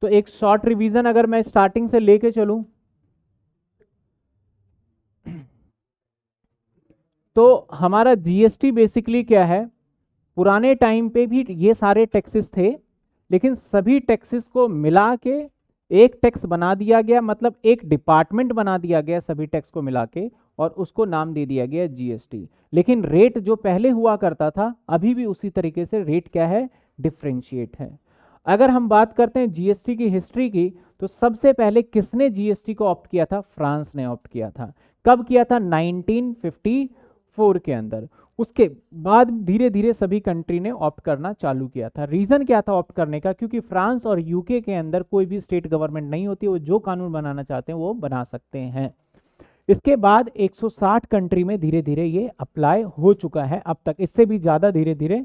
तो एक short revision अगर मैं स्टार्टिंग से लेके चलूं तो हमारा जीएसटी बेसिकली क्या है पुराने टाइम पे भी ये सारे टैक्सेस थे लेकिन सभी टैक्सेस को मिला के एक टैक्स बना दिया गया मतलब एक डिपार्टमेंट बना दिया गया सभी टैक्स को मिला के और उसको नाम दे दिया गया जीएसटी लेकिन रेट जो पहले हुआ करता था अभी भी उसी तरीके से रेट क्या है डिफ्रेंशिएट है अगर हम बात करते हैं जीएसटी की हिस्ट्री की तो सबसे पहले किसने जीएसटी को ऑप्ट किया था फ्रांस ने ऑप्ट किया था कब किया था 1954 के अंदर उसके बाद धीरे धीरे सभी कंट्री ने ऑप्ट करना चालू किया था रीज़न क्या था ऑप्ट करने का क्योंकि फ्रांस और यूके के अंदर कोई भी स्टेट गवर्नमेंट नहीं होती वो जो कानून बनाना चाहते हैं वो बना सकते हैं इसके बाद 160 कंट्री में धीरे धीरे ये अप्लाई हो चुका है अब तक इससे भी ज़्यादा धीरे धीरे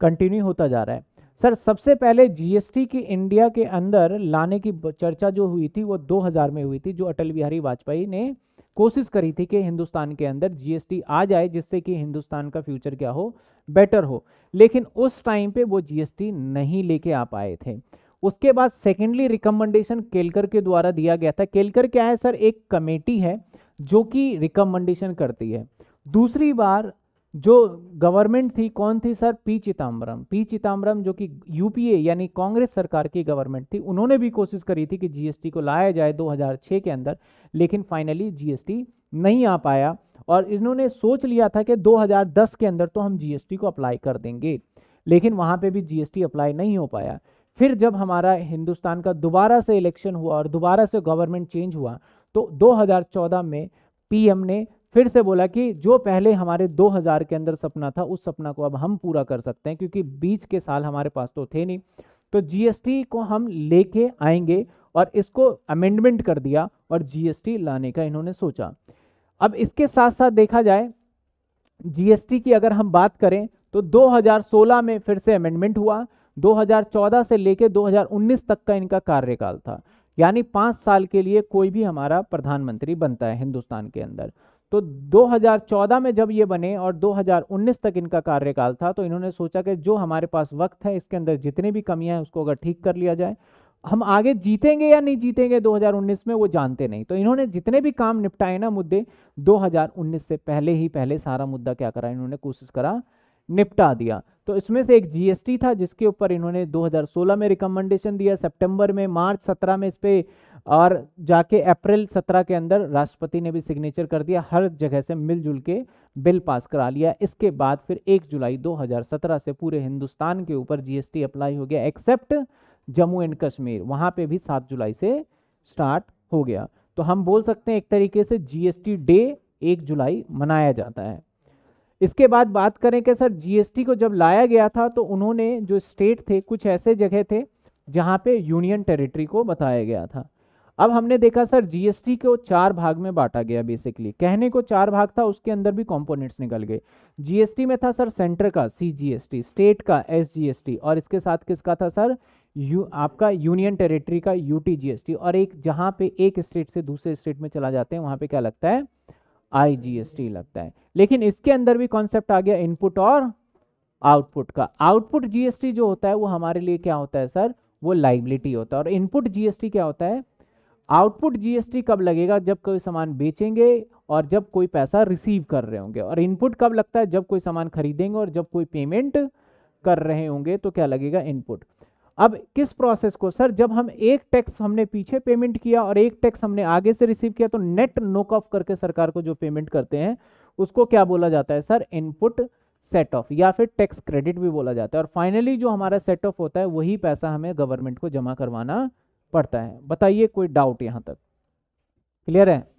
कंटिन्यू होता जा रहा है सर सबसे पहले जीएसटी की इंडिया के अंदर लाने की चर्चा जो हुई थी वो 2000 में हुई थी जो अटल बिहारी वाजपेयी ने कोशिश करी थी कि हिंदुस्तान के अंदर जीएसटी आ जाए जिससे कि हिंदुस्तान का फ्यूचर क्या हो बेटर हो लेकिन उस टाइम पे वो जीएसटी नहीं लेके आ पाए थे उसके बाद सेकेंडली रिकमेंडेशन केलकर के द्वारा दिया गया था केलकर क्या है सर एक कमेटी है जो कि रिकमेंडेशन करती है दूसरी बार जो गवर्नमेंट थी कौन थी sir P Chidambaram P Chidambaram जो कि यूपीए यानी कांग्रेस सरकार की गवर्नमेंट थी उन्होंने भी कोशिश करी थी कि जीएसटी को लाया जाए 2006 के अंदर लेकिन फाइनली जीएसटी नहीं आ पाया और इन्होंने सोच लिया था कि 2010 के अंदर तो हम जीएसटी को अप्लाई कर देंगे लेकिन वहाँ पर भी जी अप्लाई नहीं हो पाया फिर जब हमारा हिंदुस्तान का दोबारा से इलेक्शन हुआ और दोबारा से गवर्नमेंट चेंज हुआ तो दो में पी ने फिर से बोला कि जो पहले हमारे 2000 के अंदर सपना था उस सपना को अब हम पूरा कर सकते हैं क्योंकि बीच के साल हमारे पास तो थे नहीं तो जीएसटी को हम लेके आएंगे और इसको अमेंडमेंट कर दिया और जीएसटी लाने का इन्होंने सोचा अब इसके साथ साथ देखा जाए जीएसटी की अगर हम बात करें तो 2016 में फिर से अमेंडमेंट हुआ 2014 से लेकर 2019 तक का इनका कार्यकाल था यानी पांच साल के लिए कोई भी हमारा प्रधानमंत्री बनता है हिंदुस्तान के अंदर तो 2014 में जब ये बने और 2019 तक इनका कार्यकाल था तो इन्होंने सोचा कि जो हमारे पास वक्त है इसके अंदर जितनी भी कमियां हैं उसको अगर ठीक कर लिया जाए हम आगे जीतेंगे या नहीं जीतेंगे 2019 में वो जानते नहीं तो इन्होंने जितने भी काम निपटाए ना मुद्दे 2019 से पहले ही पहले सारा मुद्दा क्या करा इन्होंने कोशिश करा निपटा दिया तो इसमें से एक जीएसटी था जिसके ऊपर इन्होंने 2016 में रिकमेंडेशन दिया सितंबर में मार्च 17 में इस पर और जाके अप्रैल 17 के अंदर राष्ट्रपति ने भी सिग्नेचर कर दिया हर जगह से मिलजुल के बिल पास करा लिया इसके बाद फिर 1 जुलाई 2017 से पूरे हिंदुस्तान के ऊपर जीएसटी अप्लाई हो गया एक्सेप्ट जम्मू एंड कश्मीर वहाँ पर भी सात जुलाई से स्टार्ट हो गया तो हम बोल सकते हैं एक तरीके से जी डे एक जुलाई मनाया जाता है इसके बाद बात करें कि सर जीएसटी को जब लाया गया था तो उन्होंने जो स्टेट थे कुछ ऐसे जगह थे जहाँ पे यूनियन टेरिटरी को बताया गया था अब हमने देखा सर जीएसटी को चार भाग में बांटा गया बेसिकली कहने को चार भाग था उसके अंदर भी कंपोनेंट्स निकल गए जीएसटी में था सर सेंटर का सीजीएसटी स्टेट का एसजीएसटी और इसके साथ किसका था सर यू आपका यूनियन टेरिटरी का यूटीजीएसटी और एक जहाँ पे एक स्टेट से दूसरे स्टेट में चला जाते हैं वहाँ पे क्या लगता है आईजीएसटी लगता है लेकिन इसके अंदर भी कॉन्सेप्ट आ गया इनपुट और आउटपुट का आउटपुट जीएसटी जो होता है वो हमारे लिए क्या होता है सर वो लाइबिलिटी होता है और इनपुट जीएसटी क्या होता है आउटपुट जीएसटी कब लगेगा जब कोई सामान बेचेंगे और जब कोई पैसा रिसीव कर रहे होंगे और इनपुट कब लगता है जब कोई सामान खरीदेंगे और जब कोई पेमेंट कर रहे होंगे तो क्या लगेगा इनपुट अब किस प्रोसेस को सर जब हम एक टैक्स हमने पीछे पेमेंट किया और एक टैक्स हमने आगे से रिसीव किया तो नेट नोक ऑफ करके सरकार को जो पेमेंट करते हैं उसको क्या बोला जाता है सर इनपुट सेट ऑफ या फिर टैक्स क्रेडिट भी बोला जाता है और फाइनली जो हमारा सेट ऑफ होता है वही पैसा हमें गवर्नमेंट को जमा करवाना पड़ता है बताइए कोई डाउट यहाँ तक क्लियर है